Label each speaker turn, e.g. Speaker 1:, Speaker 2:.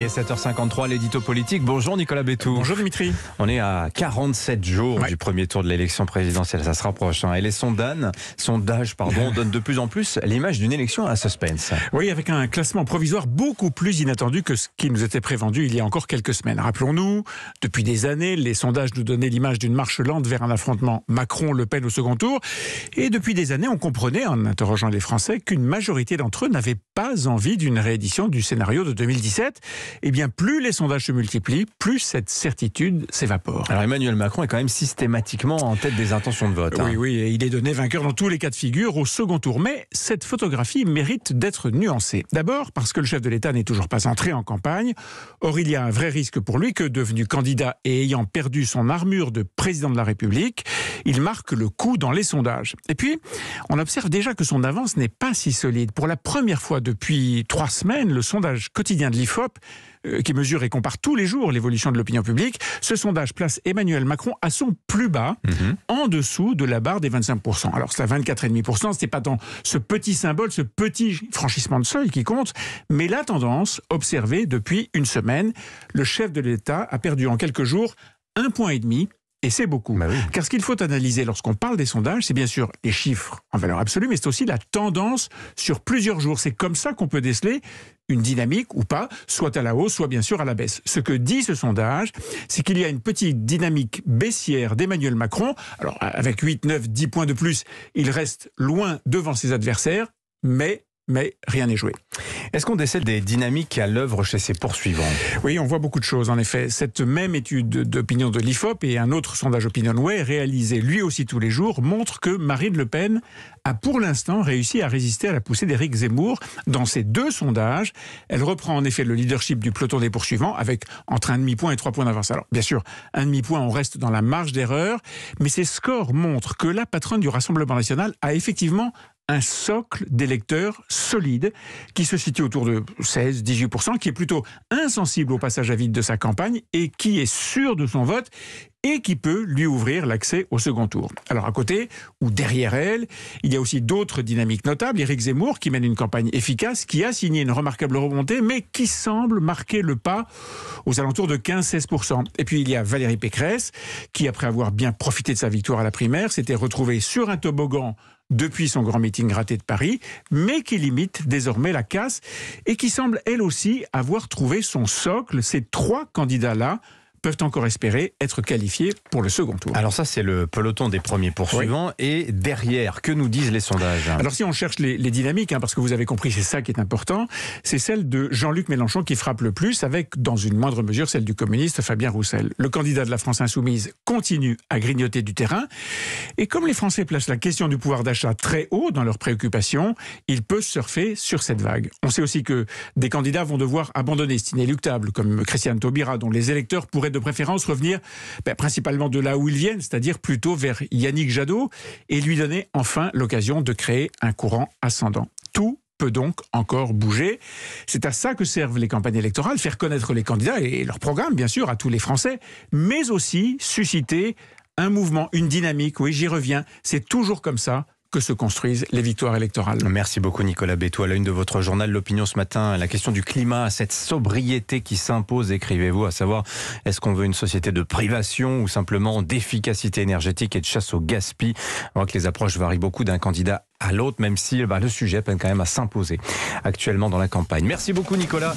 Speaker 1: Et 7h53, l'édito politique. Bonjour Nicolas Bétou. Bonjour Dimitri. On est à 47 jours du premier tour de l'élection présidentielle. Ça se rapproche. Hein. Et les sondages, sondages pardon, donnent de plus en plus l'image d'une élection à suspense.
Speaker 2: Oui, avec un classement provisoire beaucoup plus inattendu que ce qui nous était prévendu il y a encore quelques semaines. Rappelons-nous, depuis des années, les sondages nous donnaient l'image d'une marche lente vers un affrontement Macron-Le Pen au second tour. Et depuis des années, on comprenait, en interrogeant les Français, qu'une majorité d'entre eux n'avait pas envie d'une réédition du scénario de 2017 eh bien plus les sondages se multiplient, plus cette certitude s'évapore. Alors Emmanuel Macron est quand même
Speaker 1: systématiquement en tête des intentions de vote. Hein. Oui,
Speaker 2: oui, il est donné vainqueur dans tous les cas de figure au second tour. Mais cette photographie mérite d'être nuancée. D'abord parce que le chef de l'État n'est toujours pas entré en campagne. Or, il y a un vrai risque pour lui que, devenu candidat et ayant perdu son armure de président de la République, il marque le coup dans les sondages. Et puis, on observe déjà que son avance n'est pas si solide. Pour la première fois depuis trois semaines, le sondage quotidien de l'IFOP euh, qui mesure et compare tous les jours l'évolution de l'opinion publique, ce sondage place Emmanuel Macron à son plus bas, mhm. en dessous de la barre des 25%. Alors c'est à 24,5%, n'est pas tant ce petit symbole, ce petit franchissement de seuil qui compte, mais la tendance observée depuis une semaine. Le chef de l'État a perdu en quelques jours un point et demi et c'est beaucoup. Bah Car ce qu'il faut analyser lorsqu'on parle des sondages, c'est bien sûr les chiffres en valeur absolue, mais c'est aussi la tendance sur plusieurs jours. C'est comme ça qu'on peut déceler une dynamique ou pas, soit à la hausse, soit bien sûr à la baisse. Ce que dit ce sondage, c'est qu'il y a une petite dynamique baissière d'Emmanuel Macron. Alors avec 8, 9, 10 points de plus, il reste loin devant ses adversaires, mais mais rien n'est joué. Est-ce qu'on décèle des dynamiques à l'œuvre chez ses poursuivants Oui, on voit beaucoup de choses. En effet, cette même étude d'opinion de l'IFOP et un autre sondage OpinionWay réalisé lui aussi tous les jours montre que Marine Le Pen a pour l'instant réussi à résister à la poussée d'Éric Zemmour. Dans ces deux sondages, elle reprend en effet le leadership du peloton des poursuivants avec entre un demi-point et trois points d'avance. Alors bien sûr, un demi-point, on reste dans la marge d'erreur, mais ces scores montrent que la patronne du Rassemblement national a effectivement un socle d'électeurs solide qui se situe autour de 16-18%, qui est plutôt insensible au passage à vide de sa campagne et qui est sûr de son vote et qui peut lui ouvrir l'accès au second tour. Alors à côté ou derrière elle, il y a aussi d'autres dynamiques notables. Éric Zemmour qui mène une campagne efficace, qui a signé une remarquable remontée, mais qui semble marquer le pas aux alentours de 15-16%. Et puis il y a Valérie Pécresse qui, après avoir bien profité de sa victoire à la primaire, s'était retrouvée sur un toboggan depuis son grand meeting raté de Paris, mais qui limite désormais la casse et qui semble elle aussi avoir trouvé son socle. Ces trois candidats-là peuvent encore espérer être qualifiés pour le second tour.
Speaker 1: Alors ça, c'est le peloton des premiers poursuivants. Et derrière, que nous disent les sondages Alors
Speaker 2: si on cherche les, dynamiques, hein, parce que vous avez compris, c'est ça qui est important, c'est celle de Jean-Luc Mélenchon qui frappe le plus, avec dans une moindre mesure celle du communiste Fabien Roussel. Le candidat de la France insoumise continue à grignoter du terrain. Et comme les Français placent la question du pouvoir d'achat très haut dans leurs préoccupations, il peut surfer sur cette vague. On sait aussi que des candidats vont devoir abandonner, c'est inéluctable, comme Christiane Taubira, dont les électeurs pourraient de préférence revenir ben, principalement de là où ils viennent, c'est-à-dire plutôt vers Yannick Jadot, et lui donner enfin l'occasion de créer un courant ascendant. Tout peut donc encore bouger. C'est à ça que servent les campagnes électorales, faire connaître les candidats et leurs programmes, bien sûr, à tous les Français, mais aussi susciter un mouvement, une dynamique. Oui, j'y reviens. C'est toujours comme ça
Speaker 1: que se construisent les victoires électorales. Merci beaucoup Nicolas Béto. À une de votre journal L'Opinion ce matin, la question du climat, cette sobriété qui s'impose, écrivez-vous, à savoir est-ce qu'on veut une société de privation ou simplement d'efficacité énergétique et de chasse au gaspillage On voit que les approches varient beaucoup d'un candidat à l'autre, même si bah, le sujet peine quand même à s'imposer actuellement dans la campagne. Merci beaucoup Nicolas.